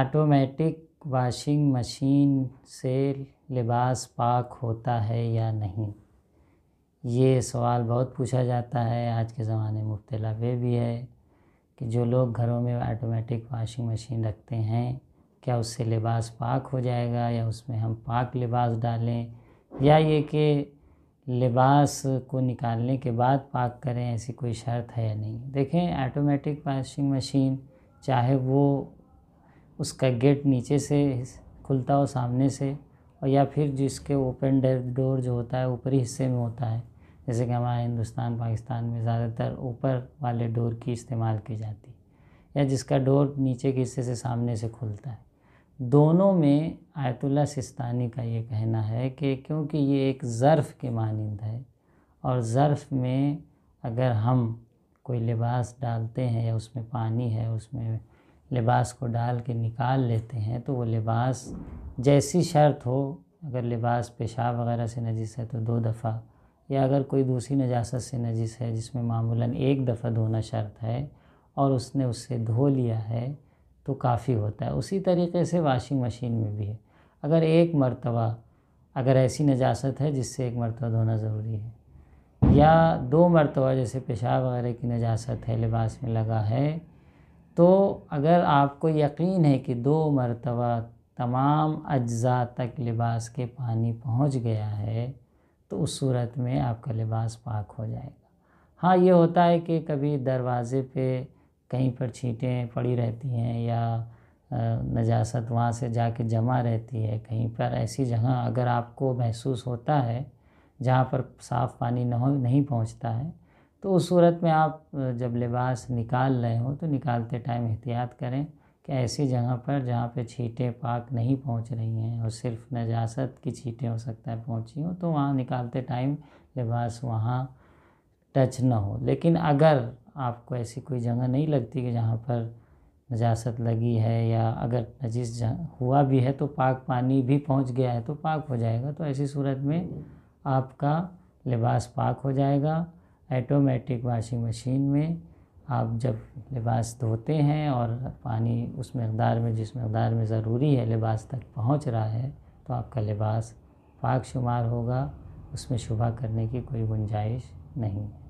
automatic washing machine से लिबास पाक होता है या नहीं ये सवाल बहुत पूछा जाता है आज के ज़माने में वे भी है कि जो लोग घरों में ऑटोमेटिक वाशिंग मशीन रखते हैं क्या उससे लिबास पाक हो जाएगा या उसमें हम पाक लिबास डालें या ये कि लिबास को निकालने के बाद पाक करें ऐसी कोई शर्त है या नहीं देखें ऑटोमेटिक वाशिंग मशीन चाहे वो उसका गेट नीचे से खुलता हो सामने से और या फिर जिसके ओपन डोर जो होता है ऊपरी हिस्से में होता है जैसे कि हमारे हिंदुस्तान पाकिस्तान में ज़्यादातर ऊपर वाले डोर की इस्तेमाल की जाती है या जिसका डोर नीचे के हिस्से से सामने से खुलता है दोनों में आयतुल्ला सिस्तानी का ये कहना है कि क्योंकि ये एक ज़र्फ़ के मानंद है और ज़र्फ़ में अगर हम कोई लिबास डालते हैं या उसमें पानी है उसमें लिबास को डाल के निकाल लेते हैं तो वो लिबास जैसी शर्त हो अगर लिबास पेशाब वगैरह से नजीस है तो दो दफ़ा या अगर कोई दूसरी नजास्त से नजीस है जिसमें मामूला एक दफ़ा धोना शर्त है और उसने उससे धो लिया है तो काफ़ी होता है उसी तरीके से वाशिंग मशीन में भी है अगर एक मरतबा अगर ऐसी नजास्त है जिससे एक मरतबा धोना ज़रूरी है या दो मरतबा जैसे पेशाब वगैरह की नजास्त है लिबास में लगा है तो अगर आपको यकीन है कि दो मरतबा तमाम अज्जा तक लिबास के पानी पहुंच गया है तो उस सूरत में आपका लिबास पाक हो जाएगा हाँ ये होता है कि कभी दरवाज़े पे कहीं पर छींटें पड़ी रहती हैं या नजासत वहाँ से जाके जमा रहती है कहीं पर ऐसी जगह अगर आपको महसूस होता है जहाँ पर साफ़ पानी नहीं पहुँचता है तो उस सूरत में आप जब लिबास निकाल रहे हो तो निकालते टाइम एहतियात करें कि ऐसी जगह पर जहाँ पे छीटें पाक नहीं पहुँच रही हैं और सिर्फ नजासत की छीटें हो सकता है पहुँची हों तो वहाँ निकालते टाइम लिबास वहाँ टच ना हो लेकिन अगर आपको ऐसी कोई जगह नहीं लगती कि जहाँ पर नजासत लगी है या अगर नजीस हुआ भी है तो पाक पानी भी पहुँच गया है तो पाक हो जाएगा तो ऐसी सूरत में आपका लिबास पाक हो जाएगा ऐटोमेटिक वाशिंग मशीन में आप जब लिबास धोते हैं और पानी उस मकदार में जिस मकदार में ज़रूरी है लिबास तक पहुंच रहा है तो आपका लिबास पाक शुमार होगा उसमें शुभा करने की कोई गुंजाइश नहीं है